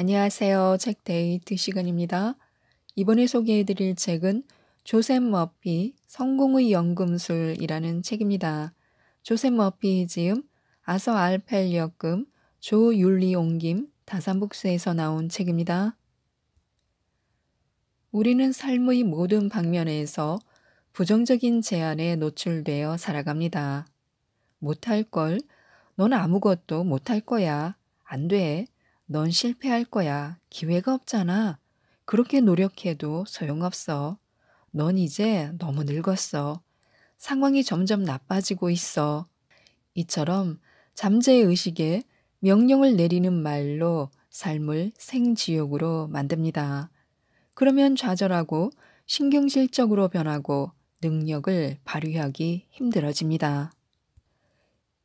안녕하세요. 책 데이트 시간입니다. 이번에 소개해드릴 책은 조셉 머피 성공의 연금술이라는 책입니다. 조셉 머피 지음 아서 알펠 역금 조율리 옹김 다산북스에서 나온 책입니다. 우리는 삶의 모든 방면에서 부정적인 제한에 노출되어 살아갑니다. 못할 걸, 넌 아무것도 못할 거야, 안 돼, 넌 실패할 거야. 기회가 없잖아. 그렇게 노력해도 소용없어. 넌 이제 너무 늙었어. 상황이 점점 나빠지고 있어. 이처럼 잠재의 의식에 명령을 내리는 말로 삶을 생지옥으로 만듭니다. 그러면 좌절하고 신경질적으로 변하고 능력을 발휘하기 힘들어집니다.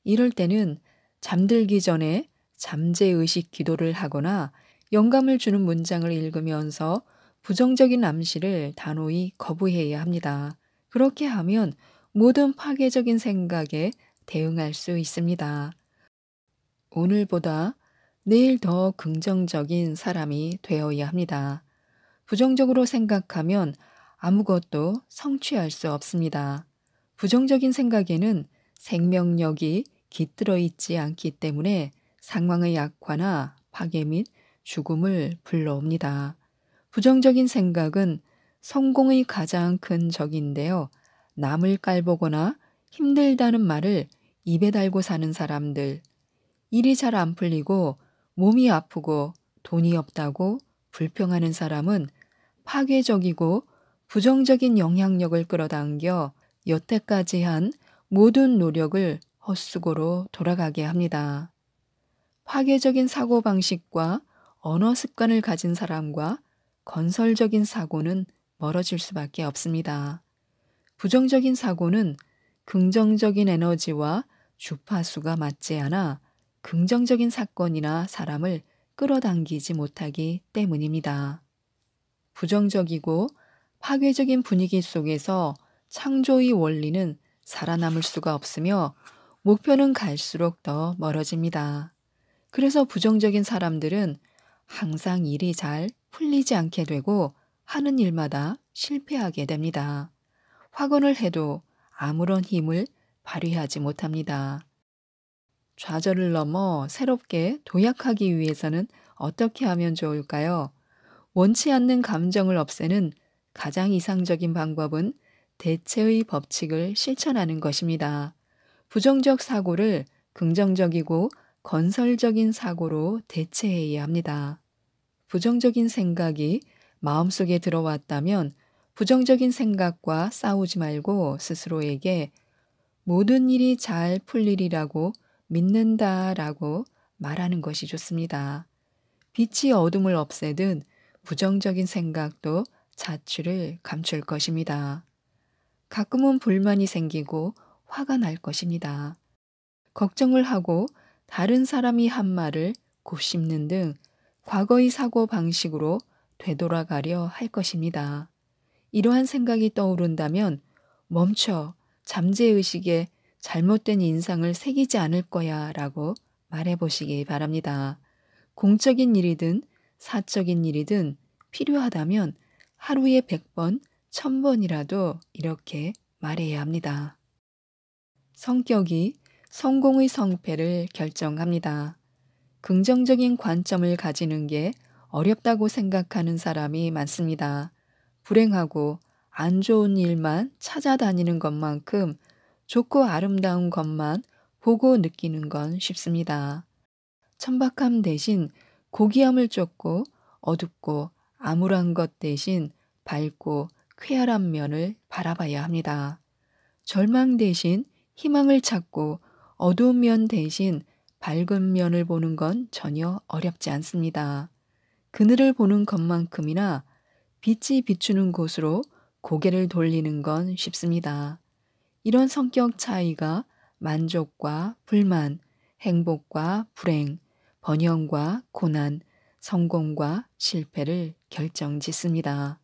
이럴 때는 잠들기 전에 잠재의식 기도를 하거나 영감을 주는 문장을 읽으면서 부정적인 암시를 단호히 거부해야 합니다. 그렇게 하면 모든 파괴적인 생각에 대응할 수 있습니다. 오늘보다 내일 더 긍정적인 사람이 되어야 합니다. 부정적으로 생각하면 아무것도 성취할 수 없습니다. 부정적인 생각에는 생명력이 깃들어 있지 않기 때문에 상황의 악화나 파괴 및 죽음을 불러옵니다. 부정적인 생각은 성공의 가장 큰 적인데요. 남을 깔보거나 힘들다는 말을 입에 달고 사는 사람들, 일이 잘 안 풀리고 몸이 아프고 돈이 없다고 불평하는 사람은 파괴적이고 부정적인 영향력을 끌어당겨 여태까지 한 모든 노력을 헛수고로 돌아가게 합니다. 파괴적인 사고방식과 언어 습관을 가진 사람과 건설적인 사고는 멀어질 수밖에 없습니다. 부정적인 사고는 긍정적인 에너지와 주파수가 맞지 않아 긍정적인 사건이나 사람을 끌어당기지 못하기 때문입니다. 부정적이고 파괴적인 분위기 속에서 창조의 원리는 살아남을 수가 없으며 목표는 갈수록 더 멀어집니다. 그래서 부정적인 사람들은 항상 일이 잘 풀리지 않게 되고 하는 일마다 실패하게 됩니다. 확언을 해도 아무런 힘을 발휘하지 못합니다. 좌절을 넘어 새롭게 도약하기 위해서는 어떻게 하면 좋을까요? 원치 않는 감정을 없애는 가장 이상적인 방법은 대체의 법칙을 실천하는 것입니다. 부정적 사고를 긍정적이고 건설적인 사고로 대체해야 합니다. 부정적인 생각이 마음속에 들어왔다면 부정적인 생각과 싸우지 말고 스스로에게 모든 일이 잘 풀리리라고 믿는다 라고 말하는 것이 좋습니다. 빛이 어둠을 없애든 부정적인 생각도 자취를 감출 것입니다. 가끔은 불만이 생기고 화가 날 것입니다. 걱정을 하고 다른 사람이 한 말을 곱씹는 등 과거의 사고 방식으로 되돌아가려 할 것입니다. 이러한 생각이 떠오른다면 멈춰 잠재의식에 잘못된 인상을 새기지 않을 거야 라고 말해보시기 바랍니다. 공적인 일이든 사적인 일이든 필요하다면 하루에 100번, 1000번이라도 이렇게 말해야 합니다. 성격이 성공의 성패를 결정합니다. 긍정적인 관점을 가지는 게 어렵다고 생각하는 사람이 많습니다. 불행하고 안 좋은 일만 찾아다니는 것만큼 좋고 아름다운 것만 보고 느끼는 건 쉽습니다. 천박함 대신 고귀함을 쫓고 어둡고 암울한 것 대신 밝고 쾌활한 면을 바라봐야 합니다. 절망 대신 희망을 찾고 어두운 면 대신 밝은 면을 보는 건 전혀 어렵지 않습니다. 그늘을 보는 것만큼이나 빛이 비추는 곳으로 고개를 돌리는 건 쉽습니다. 이런 성격 차이가 만족과 불만, 행복과 불행, 번영과 고난, 성공과 실패를 결정 짓습니다.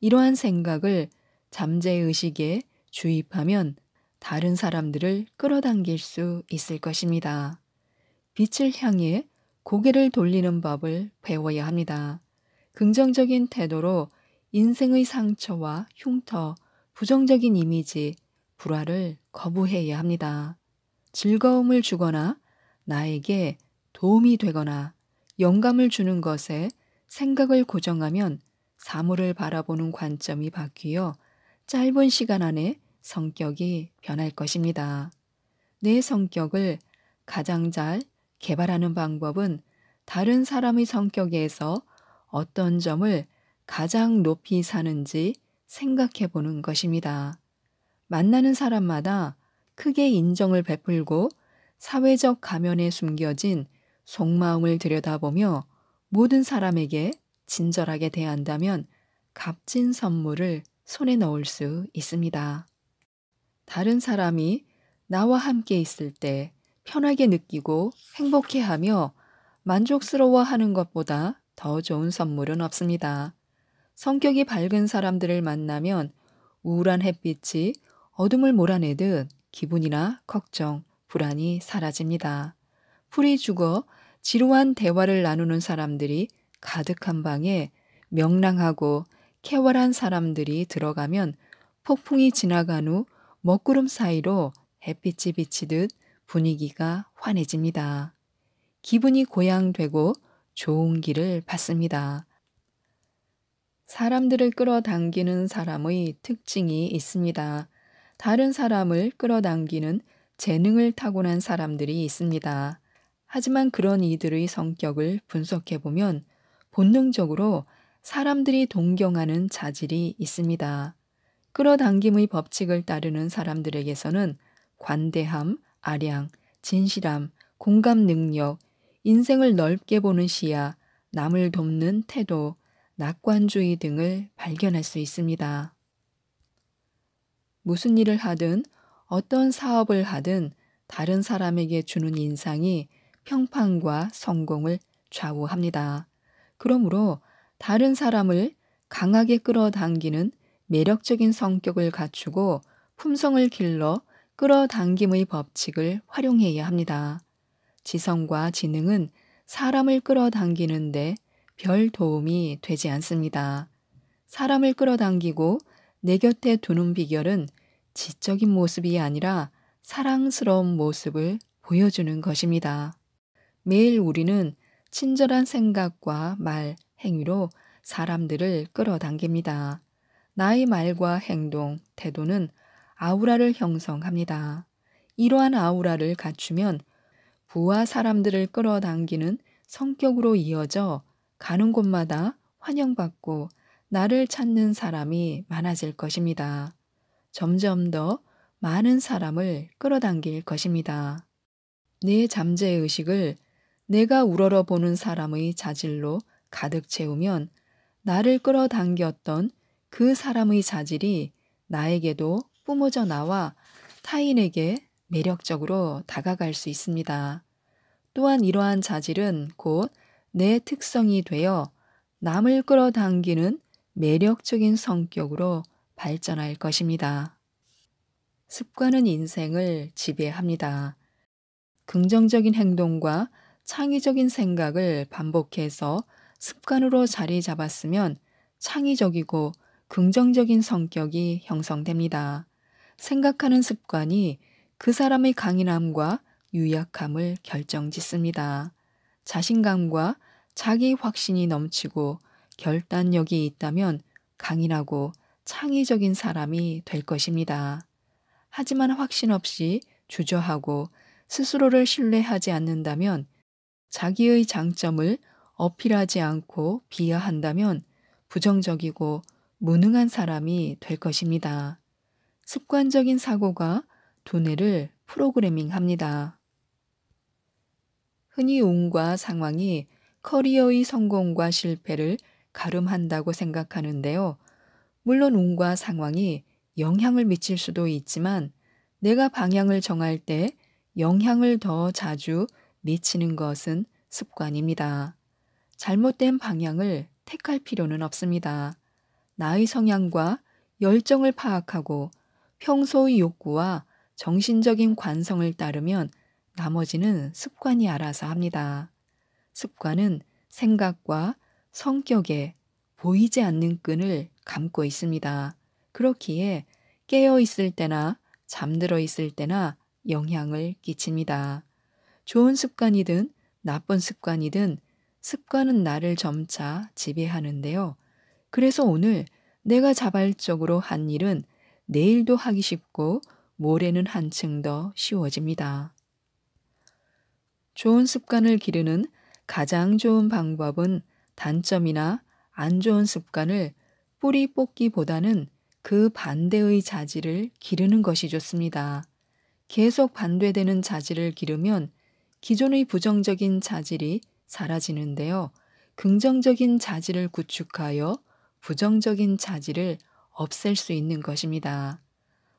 이러한 생각을 잠재의식에 주입하면 다른 사람들을 끌어당길 수 있을 것입니다. 빛을 향해 고개를 돌리는 법을 배워야 합니다. 긍정적인 태도로 인생의 상처와 흉터, 부정적인 이미지, 불화를 거부해야 합니다. 즐거움을 주거나 나에게 도움이 되거나 영감을 주는 것에 생각을 고정하면 사물을 바라보는 관점이 바뀌어 짧은 시간 안에 성격이 변할 것입니다. 내 성격을 가장 잘 개발하는 방법은 다른 사람의 성격에서 어떤 점을 가장 높이 사는지 생각해 보는 것입니다. 만나는 사람마다 크게 인정을 베풀고 사회적 가면에 숨겨진 속마음을 들여다보며 모든 사람에게 친절하게 대한다면 값진 선물을 손에 넣을 수 있습니다. 다른 사람이 나와 함께 있을 때 편하게 느끼고 행복해하며 만족스러워하는 것보다 더 좋은 선물은 없습니다. 성격이 밝은 사람들을 만나면 우울한 햇빛이 어둠을 몰아내듯 기분이나 걱정, 불안이 사라집니다. 풀이 죽어 지루한 대화를 나누는 사람들이 가득한 방에 명랑하고 쾌활한 사람들이 들어가면 폭풍이 지나간 후 먹구름 사이로 햇빛이 비치듯 분위기가 환해집니다. 기분이 고양되고 좋은 길을 받습니다. 사람들을 끌어당기는 사람의 특징이 있습니다. 다른 사람을 끌어당기는 재능을 타고난 사람들이 있습니다. 하지만 그런 이들의 성격을 분석해보면 본능적으로 사람들이 동경하는 자질이 있습니다. 끌어당김의 법칙을 따르는 사람들에게서는 관대함, 아량, 진실함, 공감 능력, 인생을 넓게 보는 시야, 남을 돕는 태도, 낙관주의 등을 발견할 수 있습니다. 무슨 일을 하든 어떤 사업을 하든 다른 사람에게 주는 인상이 평판과 성공을 좌우합니다. 그러므로 다른 사람을 강하게 끌어당기는 매력적인 성격을 갖추고 품성을 길러 끌어당김의 법칙을 활용해야 합니다. 지성과 지능은 사람을 끌어당기는데 별 도움이 되지 않습니다. 사람을 끌어당기고 내 곁에 두는 비결은 지적인 모습이 아니라 사랑스러운 모습을 보여주는 것입니다. 매일 우리는 친절한 생각과 말, 행위로 사람들을 끌어당깁니다. 나의 말과 행동, 태도는 아우라를 형성합니다. 이러한 아우라를 갖추면 부와 사람들을 끌어당기는 성격으로 이어져 가는 곳마다 환영받고 나를 찾는 사람이 많아질 것입니다. 점점 더 많은 사람을 끌어당길 것입니다. 내 잠재의식을 내가 우러러보는 사람의 자질로 가득 채우면 나를 끌어당겼던 그 사람의 자질이 나에게도 뿜어져 나와 타인에게 매력적으로 다가갈 수 있습니다. 또한 이러한 자질은 곧 내 특성이 되어 남을 끌어당기는 매력적인 성격으로 발전할 것입니다. 습관은 인생을 지배합니다. 긍정적인 행동과 창의적인 생각을 반복해서 습관으로 자리 잡았으면 창의적이고 긍정적인 성격이 형성됩니다. 생각하는 습관이 그 사람의 강인함과 유약함을 결정 짓습니다. 자신감과 자기 확신이 넘치고 결단력이 있다면 강인하고 창의적인 사람이 될 것입니다. 하지만 확신 없이 주저하고 스스로를 신뢰하지 않는다면 자기의 장점을 어필하지 않고 비하한다면 부정적이고 무능한 사람이 될 것입니다. 습관적인 사고가 두뇌를 프로그래밍 합니다. 흔히 운과 상황이 커리어의 성공과 실패를 가름한다고 생각하는데요. 물론 운과 상황이 영향을 미칠 수도 있지만 내가 방향을 정할 때 영향을 더 자주 미치는 것은 습관입니다. 잘못된 방향을 택할 필요는 없습니다. 나의 성향과 열정을 파악하고 평소의 욕구와 정신적인 관성을 따르면 나머지는 습관이 알아서 합니다. 습관은 생각과 성격에 보이지 않는 끈을 감고 있습니다. 그렇기에 깨어 있을 때나 잠들어 있을 때나 영향을 끼칩니다. 좋은 습관이든 나쁜 습관이든 습관은 나를 점차 지배하는데요. 그래서 오늘 내가 자발적으로 한 일은 내일도 하기 쉽고 모레는 한층 더 쉬워집니다. 좋은 습관을 기르는 가장 좋은 방법은 단점이나 안 좋은 습관을 뿌리 뽑기보다는 그 반대의 자질을 기르는 것이 좋습니다. 계속 반대되는 자질을 기르면 기존의 부정적인 자질이 사라지는데요. 긍정적인 자질을 구축하여 부정적인 자질을 없앨 수 있는 것입니다.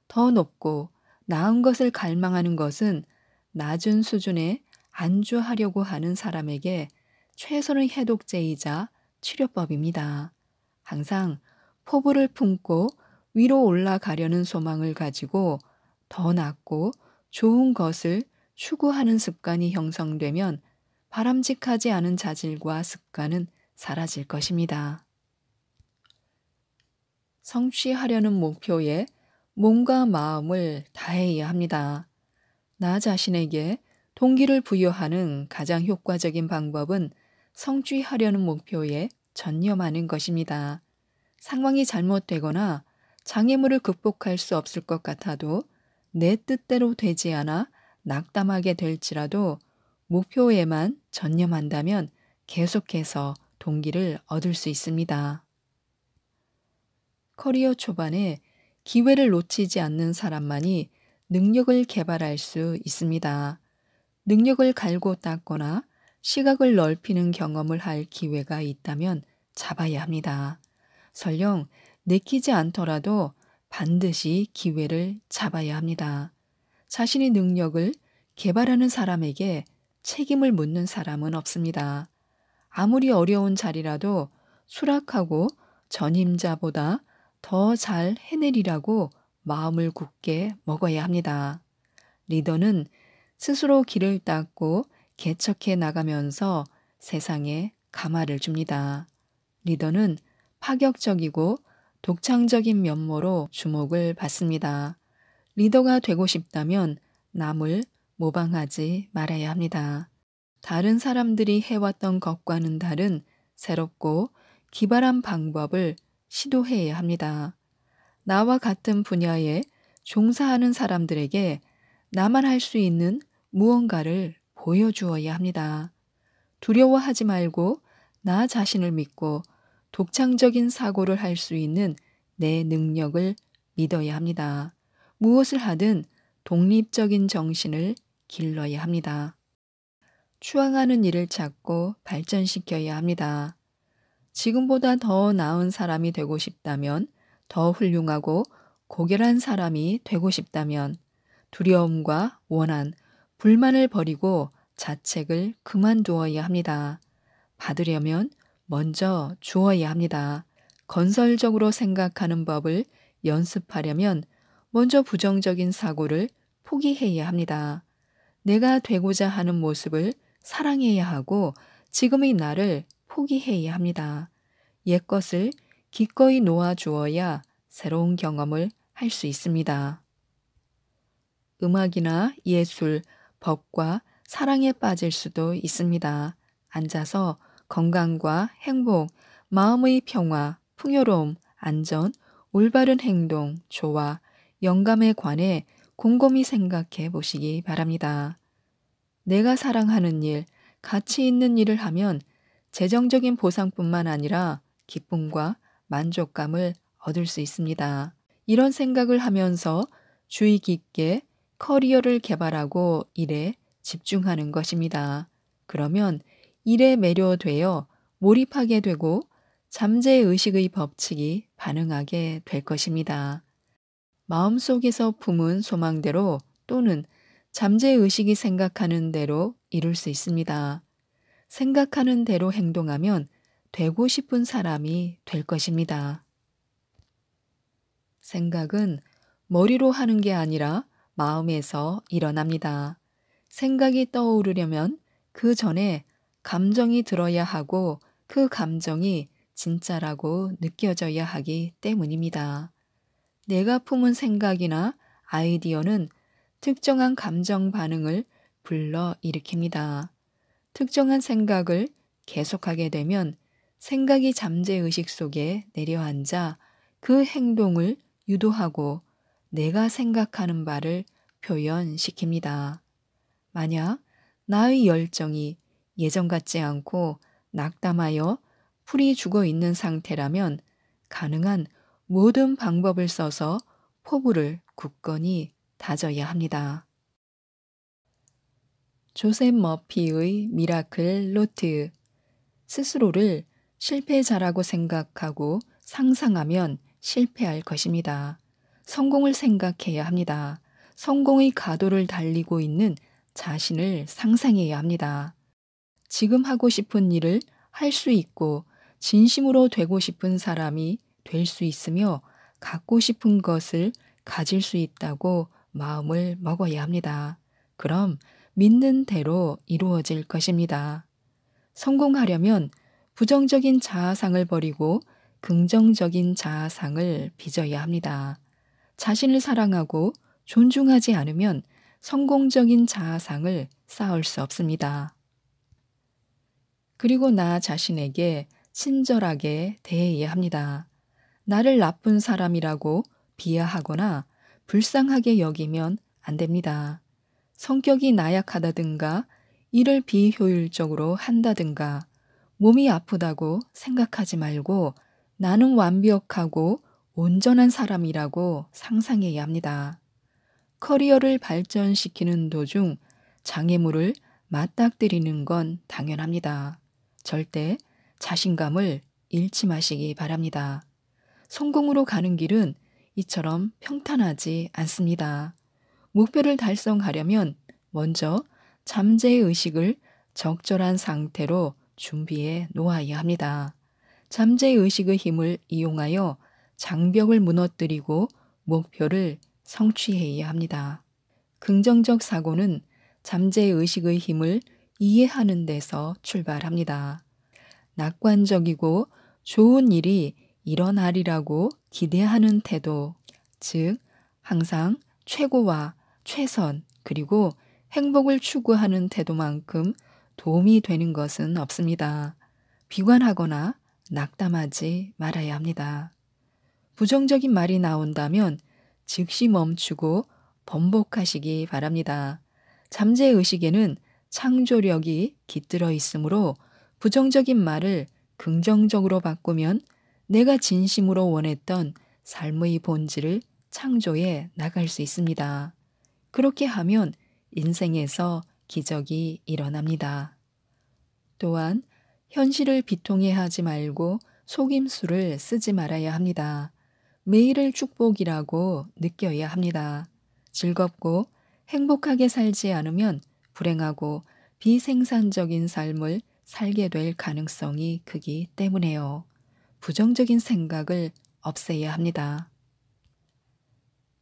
더 높고 나은 것을 갈망하는 것은 낮은 수준에 안주하려고 하는 사람에게 최선의 해독제이자 치료법입니다. 항상 포부를 품고 위로 올라가려는 소망을 가지고 더 낫고 좋은 것을 추구하는 습관이 형성되면 바람직하지 않은 자질과 습관은 사라질 것입니다. 성취하려는 목표에 몸과 마음을 다해야 합니다. 나 자신에게 동기를 부여하는 가장 효과적인 방법은 성취하려는 목표에 전념하는 것입니다. 상황이 잘못되거나 장애물을 극복할 수 없을 것 같아도 내 뜻대로 되지 않아 낙담하게 될지라도 목표에만 전념한다면 계속해서 동기를 얻을 수 있습니다. 커리어 초반에 기회를 놓치지 않는 사람만이 능력을 개발할 수 있습니다. 능력을 갈고 닦거나 시각을 넓히는 경험을 할 기회가 있다면 잡아야 합니다. 설령 내키지 않더라도 반드시 기회를 잡아야 합니다. 자신의 능력을 개발하는 사람에게 책임을 묻는 사람은 없습니다. 아무리 어려운 자리라도 수락하고 전임자보다 더잘 해내리라고 마음을 굳게 먹어야 합니다. 리더는 스스로 길을 닦고 개척해 나가면서 세상에 가마를 줍니다. 리더는 파격적이고 독창적인 면모로 주목을 받습니다. 리더가 되고 싶다면 남을 모방하지 말아야 합니다. 다른 사람들이 해왔던 것과는 다른 새롭고 기발한 방법을 시도해야 합니다. 나와 같은 분야에 종사하는 사람들에게 나만 할 수 있는 무언가를 보여주어야 합니다. 두려워하지 말고 나 자신을 믿고 독창적인 사고를 할 수 있는 내 능력을 믿어야 합니다. 무엇을 하든 독립적인 정신을 길러야 합니다. 추앙하는 일을 찾고 발전시켜야 합니다. 지금보다 더 나은 사람이 되고 싶다면, 더 훌륭하고 고결한 사람이 되고 싶다면, 두려움과 원한, 불만을 버리고 자책을 그만두어야 합니다. 받으려면 먼저 주어야 합니다. 건설적으로 생각하는 법을 연습하려면 먼저 부정적인 사고를 포기해야 합니다. 내가 되고자 하는 모습을 사랑해야 하고 지금의 나를 포기해야 합니다. 옛것을 기꺼이 놓아주어야 새로운 경험을 할 수 있습니다. 음악이나 예술, 법과 사랑에 빠질 수도 있습니다. 앉아서 건강과 행복, 마음의 평화, 풍요로움, 안전, 올바른 행동, 조화, 영감에 관해 곰곰이 생각해 보시기 바랍니다. 내가 사랑하는 일, 가치 있는 일을 하면 재정적인 보상뿐만 아니라 기쁨과 만족감을 얻을 수 있습니다. 이런 생각을 하면서 주의 깊게 커리어를 개발하고 일에 집중하는 것입니다. 그러면 일에 매료되어 몰입하게 되고 잠재의식의 법칙이 반응하게 될 것입니다. 마음속에서 품은 소망대로 또는 잠재의식이 생각하는 대로 이룰 수 있습니다. 생각하는 대로 행동하면 되고 싶은 사람이 될 것입니다. 생각은 머리로 하는 게 아니라 마음에서 일어납니다. 생각이 떠오르려면 그 전에 감정이 들어야 하고 그 감정이 진짜라고 느껴져야 하기 때문입니다. 내가 품은 생각이나 아이디어는 특정한 감정 반응을 불러 일으킵니다. 특정한 생각을 계속하게 되면 생각이 잠재의식 속에 내려앉아 그 행동을 유도하고 내가 생각하는 바를 표현시킵니다. 만약 나의 열정이 예전 같지 않고 낙담하여 풀이 죽어 있는 상태라면 가능한 모든 방법을 써서 포부를 굳건히 다져야 합니다. 조셉 머피의 미라클 로트. 스스로를 실패자라고 생각하고 상상하면 실패할 것입니다. 성공을 생각해야 합니다. 성공의 가도를 달리고 있는 자신을 상상해야 합니다. 지금 하고 싶은 일을 할 수 있고 진심으로 되고 싶은 사람이 될 수 있으며 갖고 싶은 것을 가질 수 있다고 마음을 먹어야 합니다. 그럼 믿는 대로 이루어질 것입니다. 성공하려면 부정적인 자아상을 버리고 긍정적인 자아상을 빚어야 합니다. 자신을 사랑하고 존중하지 않으면 성공적인 자아상을 쌓을 수 없습니다. 그리고 나 자신에게 친절하게 대해야 합니다. 나를 나쁜 사람이라고 비하하거나 불쌍하게 여기면 안 됩니다. 성격이 나약하다든가 일을 비효율적으로 한다든가 몸이 아프다고 생각하지 말고 나는 완벽하고 온전한 사람이라고 상상해야 합니다. 커리어를 발전시키는 도중 장애물을 맞닥뜨리는 건 당연합니다. 절대 자신감을 잃지 마시기 바랍니다. 성공으로 가는 길은 이처럼 평탄하지 않습니다. 목표를 달성하려면 먼저 잠재의 의식을 적절한 상태로 준비해 놓아야 합니다. 잠재의 의식의 힘을 이용하여 장벽을 무너뜨리고 목표를 성취해야 합니다. 긍정적 사고는 잠재의 의식의 힘을 이해하는 데서 출발합니다. 낙관적이고 좋은 일이 일어나리라고 기대하는 태도, 즉, 항상 최고와 최선, 그리고 행복을 추구하는 태도만큼 도움이 되는 것은 없습니다. 비관하거나 낙담하지 말아야 합니다. 부정적인 말이 나온다면 즉시 멈추고 번복하시기 바랍니다. 잠재의식에는 창조력이 깃들어 있으므로 부정적인 말을 긍정적으로 바꾸면 내가 진심으로 원했던 삶의 본질을 창조해 나갈 수 있습니다. 그렇게 하면 인생에서 기적이 일어납니다. 또한 현실을 비통해 하지 말고 속임수를 쓰지 말아야 합니다. 매일을 축복이라고 느껴야 합니다. 즐겁고 행복하게 살지 않으면 불행하고 비생산적인 삶을 살게 될 가능성이 크기 때문에요. 부정적인 생각을 없애야 합니다.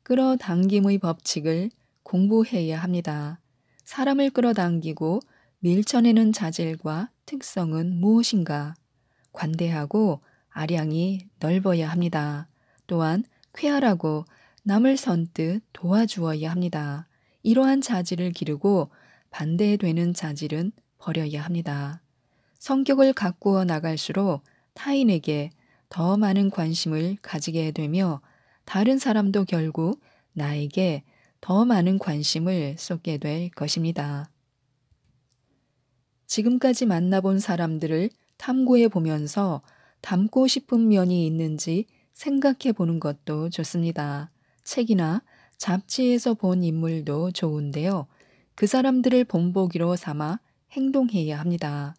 끌어당김의 법칙을 공부해야 합니다. 사람을 끌어당기고 밀쳐내는 자질과 특성은 무엇인가? 관대하고 아량이 넓어야 합니다. 또한 쾌활하고 남을 선뜻 도와주어야 합니다. 이러한 자질을 기르고 반대되는 자질은 버려야 합니다. 성격을 가꾸어 나갈수록 타인에게 더 많은 관심을 가지게 되며 다른 사람도 결국 나에게 더 많은 관심을 쏟게 될 것입니다. 지금까지 만나본 사람들을 탐구해 보면서 닮고 싶은 면이 있는지 생각해 보는 것도 좋습니다. 책이나 잡지에서 본 인물도 좋은데요. 그 사람들을 본보기로 삼아 행동해야 합니다.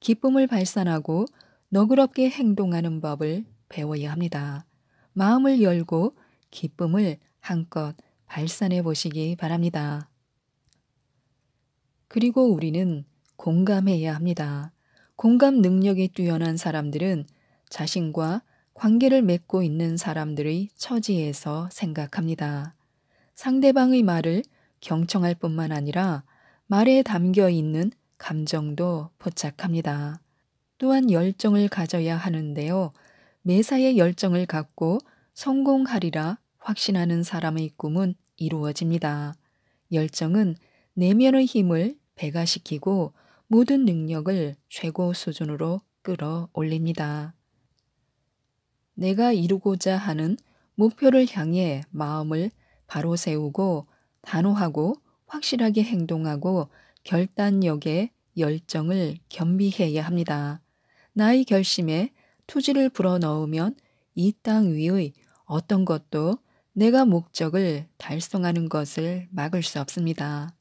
기쁨을 발산하고 너그럽게 행동하는 법을 배워야 합니다. 마음을 열고 기쁨을 한껏 발산해 보시기 바랍니다. 그리고 우리는 공감해야 합니다. 공감 능력이 뛰어난 사람들은 자신과 관계를 맺고 있는 사람들의 처지에서 생각합니다. 상대방의 말을 경청할 뿐만 아니라 말에 담겨 있는 감정도 포착합니다. 또한 열정을 가져야 하는데요. 매사에 열정을 갖고 성공하리라 확신하는 사람의 꿈은 이루어집니다. 열정은 내면의 힘을 배가시키고 모든 능력을 최고 수준으로 끌어올립니다. 내가 이루고자 하는 목표를 향해 마음을 바로 세우고 단호하고 확실하게 행동하고 결단력에 열정을 겸비해야 합니다. 나의 결심에 투지를 불어넣으면 이 땅 위의 어떤 것도 내가 목적을 달성하는 것을 막을 수 없습니다.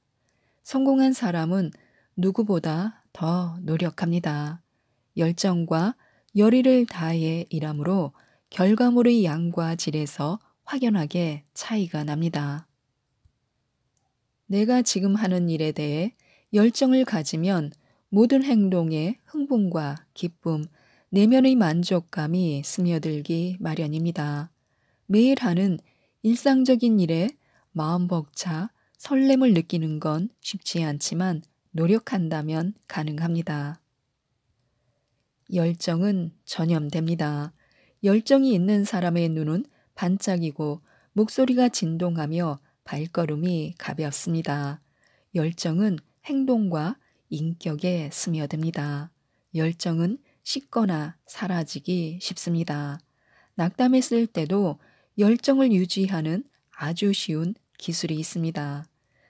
성공한 사람은 누구보다 더 노력합니다. 열정과 열의를 다해 일함으로 결과물의 양과 질에서 확연하게 차이가 납니다. 내가 지금 하는 일에 대해 열정을 가지면 모든 행동에 흥분과 기쁨, 내면의 만족감이 스며들기 마련입니다. 매일 하는 일상적인 일에 마음 벅차 설렘을 느끼는 건 쉽지 않지만 노력한다면 가능합니다. 열정은 전염됩니다. 열정이 있는 사람의 눈은 반짝이고 목소리가 진동하며 발걸음이 가볍습니다. 열정은 행동과 인격에 스며듭니다. 열정은 식거나 사라지기 쉽습니다. 낙담했을 때도 열정을 유지하는 아주 쉬운 기술이 있습니다.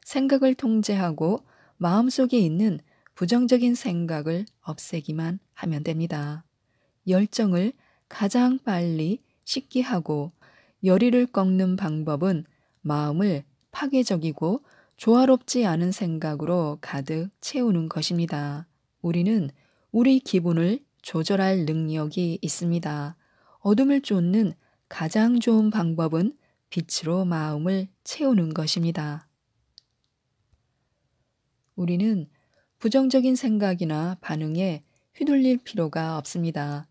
생각을 통제하고 마음속에 있는 부정적인 생각을 없애기만 하면 됩니다. 열정을 가장 빨리 식기 하고 열의를 꺾는 방법은 마음을 파괴적이고 조화롭지 않은 생각으로 가득 채우는 것입니다. 우리는 우리 기분을 조절할 능력이 있습니다. 어둠을 쫓는 가장 좋은 방법은 빛으로 마음을 채우는 것입니다. 우리는 부정적인 생각이나 반응에 휘둘릴 필요가 없습니다.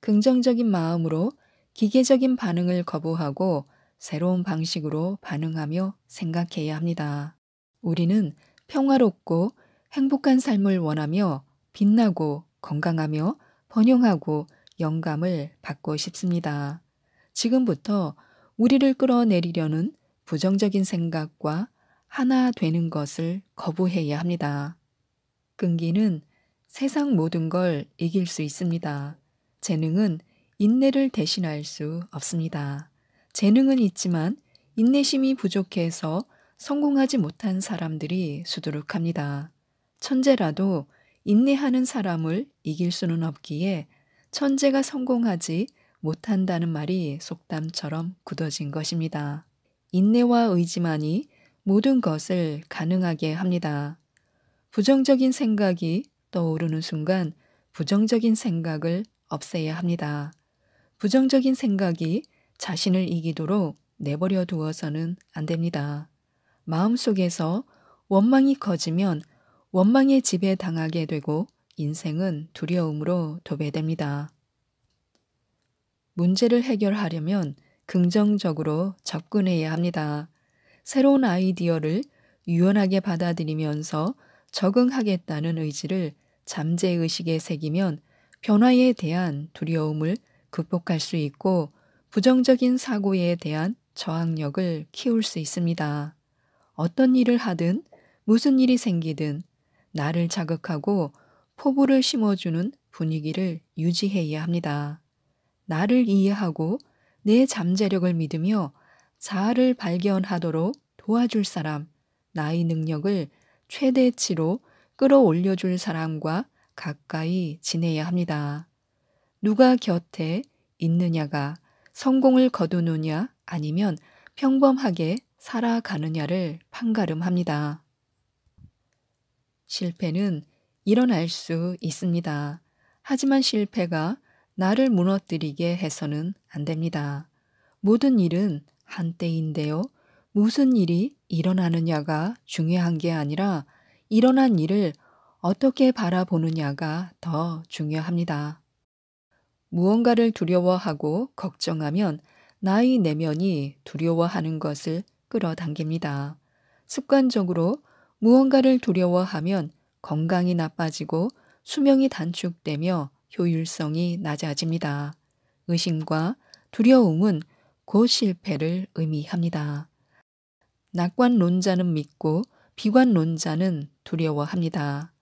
긍정적인 마음으로 기계적인 반응을 거부하고 새로운 방식으로 반응하며 생각해야 합니다. 우리는 평화롭고 행복한 삶을 원하며 빛나고 건강하며 번영하고 영감을 받고 싶습니다. 지금부터 우리를 끌어내리려는 부정적인 생각과 하나 되는 것을 거부해야 합니다. 끈기는 세상 모든 걸 이길 수 있습니다. 재능은 인내를 대신할 수 없습니다. 재능은 있지만 인내심이 부족해서 성공하지 못한 사람들이 수두룩합니다. 천재라도 인내하는 사람을 이길 수는 없기에 천재가 성공하지 못한다는 말이 속담처럼 굳어진 것입니다. 인내와 의지만이 모든 것을 가능하게 합니다. 부정적인 생각이 떠오르는 순간 부정적인 생각을 없애야 합니다. 부정적인 생각이 자신을 이기도록 내버려 두어서는 안 됩니다. 마음속에서 원망이 커지면 원망의 지배당하게 되고 인생은 두려움으로 도배됩니다. 문제를 해결하려면 긍정적으로 접근해야 합니다. 새로운 아이디어를 유연하게 받아들이면서 적응하겠다는 의지를 잠재의식에 새기면 변화에 대한 두려움을 극복할 수 있고 부정적인 사고에 대한 저항력을 키울 수 있습니다. 어떤 일을 하든 무슨 일이 생기든 나를 자극하고 포부를 심어주는 분위기를 유지해야 합니다. 나를 이해하고 내 잠재력을 믿으며 자아를 발견하도록 도와줄 사람, 나의 능력을 최대치로 끌어올려줄 사람과 가까이 지내야 합니다. 누가 곁에 있느냐가 성공을 거두느냐 아니면 평범하게 살아가느냐를 판가름합니다. 실패는 일어날 수 있습니다. 하지만 실패가 나를 무너뜨리게 해서는 안 됩니다. 모든 일은 한때인데요. 무슨 일이 일어나느냐가 중요한 게 아니라 일어난 일을 어떻게 바라보느냐가 더 중요합니다. 무언가를 두려워하고 걱정하면 나의 내면이 두려워하는 것을 끌어당깁니다. 습관적으로 무언가를 두려워하면 건강이 나빠지고 수명이 단축되며 효율성이 낮아집니다. 의심과 두려움은 곧 실패를 의미합니다. 낙관론자는 믿고 비관론자는 두려워합니다.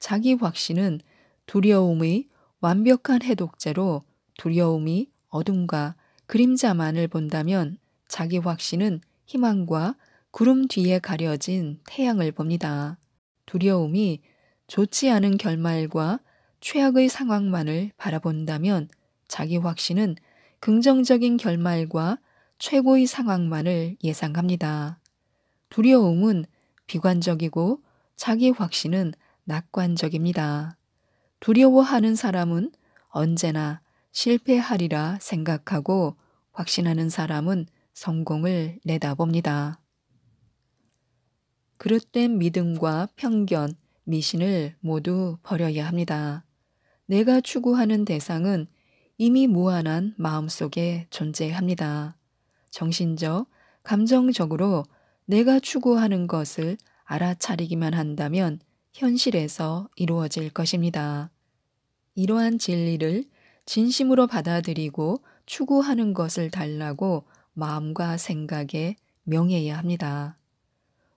자기 확신은 두려움의 완벽한 해독제로 두려움이 어둠과 그림자만을 본다면 자기 확신은 희망과 구름 뒤에 가려진 태양을 봅니다. 두려움이 좋지 않은 결말과 최악의 상황만을 바라본다면 자기 확신은 긍정적인 결말과 최고의 상황만을 예상합니다. 두려움은 비관적이고 자기 확신은 낙관적입니다. 두려워하는 사람은 언제나 실패하리라 생각하고 확신하는 사람은 성공을 내다봅니다. 그릇된 믿음과 편견, 미신을 모두 버려야 합니다. 내가 추구하는 대상은 이미 무한한 마음속에 존재합니다. 정신적, 감정적으로 내가 추구하는 것을 알아차리기만 한다면 현실에서 이루어질 것입니다. 이러한 진리를 진심으로 받아들이고 추구하는 것을 달라고 마음과 생각에 명해야 합니다.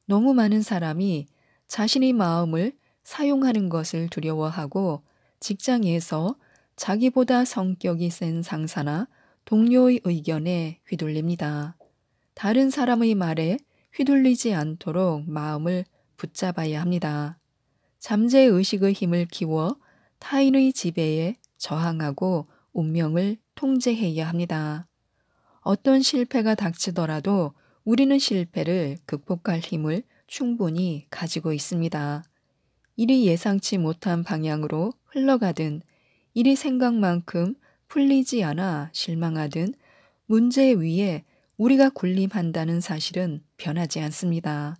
너무 많은 사람이 자신의 마음을 사용하는 것을 두려워하고 직장에서 자기보다 성격이 센 상사나 동료의 의견에 휘둘립니다. 다른 사람의 말에 휘둘리지 않도록 마음을 붙잡아야 합니다. 잠재의식의 힘을 키워 타인의 지배에 저항하고 운명을 통제해야 합니다. 어떤 실패가 닥치더라도 우리는 실패를 극복할 힘을 충분히 가지고 있습니다. 일이 예상치 못한 방향으로 흘러가든 일이 생각만큼 풀리지 않아 실망하든 문제 위에 우리가 군림한다는 사실은 변하지 않습니다.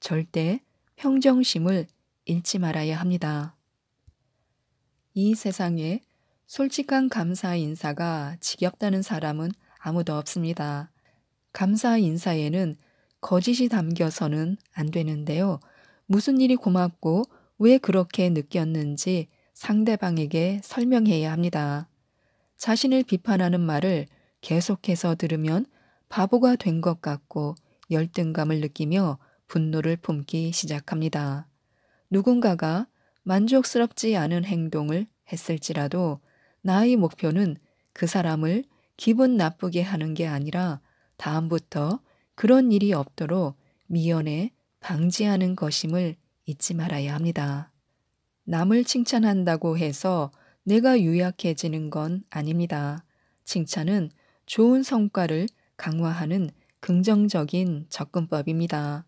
절대 평정심을 잃지 말아야 합니다. 이 세상에 솔직한 감사 인사가 지겹다는 사람은 아무도 없습니다. 감사 인사에는 거짓이 담겨서는 안 되는데요. 무슨 일이 고맙고 왜 그렇게 느꼈는지 상대방에게 설명해야 합니다. 자신을 비판하는 말을 계속해서 들으면 바보가 된 것 같고 열등감을 느끼며 분노를 품기 시작합니다. 누군가가 만족스럽지 않은 행동을 했을지라도 나의 목표는 그 사람을 기분 나쁘게 하는 게 아니라 다음부터 그런 일이 없도록 미연에 방지하는 것임을 잊지 말아야 합니다. 남을 칭찬한다고 해서 내가 유약해지는 건 아닙니다. 칭찬은 좋은 성과를 강화하는 긍정적인 접근법입니다.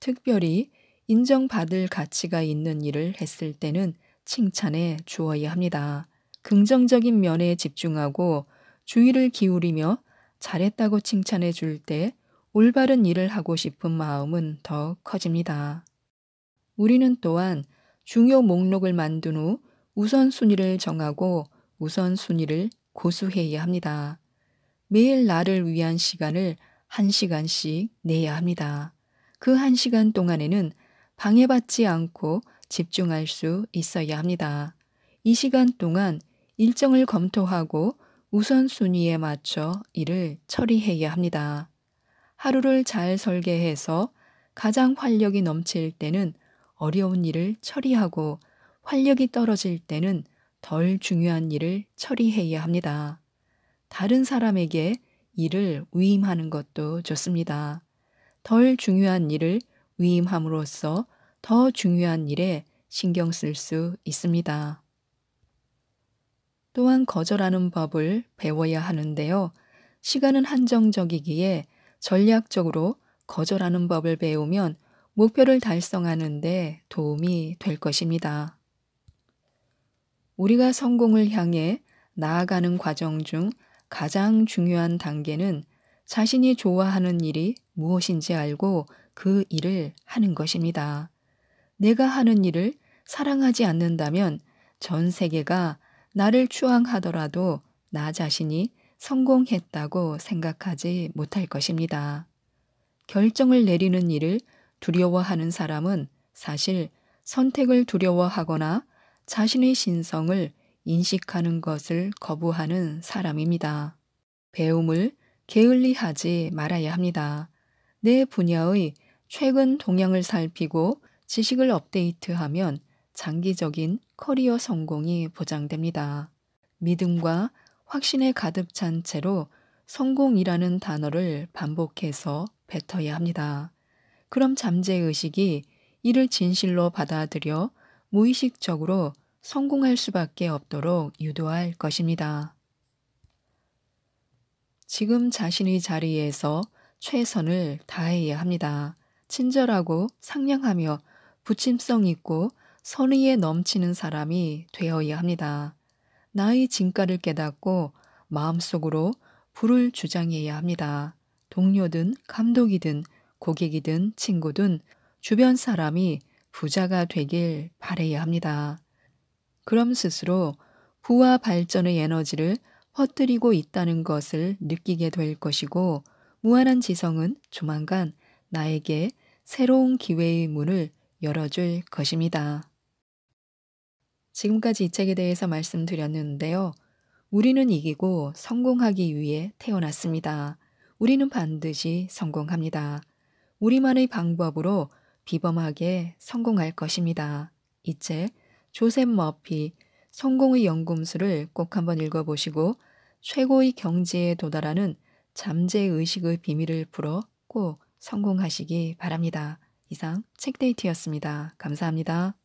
특별히 인정받을 가치가 있는 일을 했을 때는 칭찬에 주어야 합니다. 긍정적인 면에 집중하고 주의를 기울이며 잘했다고 칭찬해 줄 때 올바른 일을 하고 싶은 마음은 더 커집니다. 우리는 또한 중요 목록을 만든 후 우선순위를 정하고 우선순위를 고수해야 합니다. 매일 나를 위한 시간을 1시간씩 내야 합니다. 그 1시간 동안에는 방해받지 않고 집중할 수 있어야 합니다. 이 시간 동안 일정을 검토하고 우선순위에 맞춰 일을 처리해야 합니다. 하루를 잘 설계해서 가장 활력이 넘칠 때는 어려운 일을 처리하고 활력이 떨어질 때는 덜 중요한 일을 처리해야 합니다. 다른 사람에게 일을 위임하는 것도 좋습니다. 덜 중요한 일을 위임함으로써 더 중요한 일에 신경 쓸 수 있습니다. 또한 거절하는 법을 배워야 하는데요. 시간은 한정적이기에 전략적으로 거절하는 법을 배우면 목표를 달성하는데 도움이 될 것입니다. 우리가 성공을 향해 나아가는 과정 중 가장 중요한 단계는 자신이 좋아하는 일이 무엇인지 알고 그 일을 하는 것입니다. 내가 하는 일을 사랑하지 않는다면 전 세계가 나를 추앙하더라도 나 자신이 성공했다고 생각하지 못할 것입니다. 결정을 내리는 일을 두려워하는 사람은 사실 선택을 두려워하거나 자신의 신성을 인식하는 것을 거부하는 사람입니다. 배움을 게을리하지 말아야 합니다. 내 분야의 최근 동향을 살피고 지식을 업데이트하면 장기적인 커리어 성공이 보장됩니다. 믿음과 확신에 가득 찬 채로 성공이라는 단어를 반복해서 뱉어야 합니다. 그럼 잠재의식이 이를 진실로 받아들여 무의식적으로 성공할 수밖에 없도록 유도할 것입니다. 지금 자신의 자리에서 최선을 다해야 합니다. 친절하고 상냥하며 부침성 있고 선의에 넘치는 사람이 되어야 합니다. 나의 진가를 깨닫고 마음속으로 불을 주장해야 합니다. 동료든 감독이든 고객이든 친구든 주변 사람이 부자가 되길 바래야 합니다. 그럼 스스로 부와 발전의 에너지를 퍼뜨리고 있다는 것을 느끼게 될 것이고 무한한 지성은 조만간 나에게 새로운 기회의 문을 열어줄 것입니다. 지금까지 이 책에 대해서 말씀드렸는데요. 우리는 이기고 성공하기 위해 태어났습니다. 우리는 반드시 성공합니다. 우리만의 방법으로 비범하게 성공할 것입니다. 이책 조셉 머피 성공의 연금술을 꼭 한번 읽어보시고 최고의 경지에 도달하는 잠재의식의 비밀을 풀어 꼭 성공하시기 바랍니다. 이상 책데이트였습니다. 감사합니다.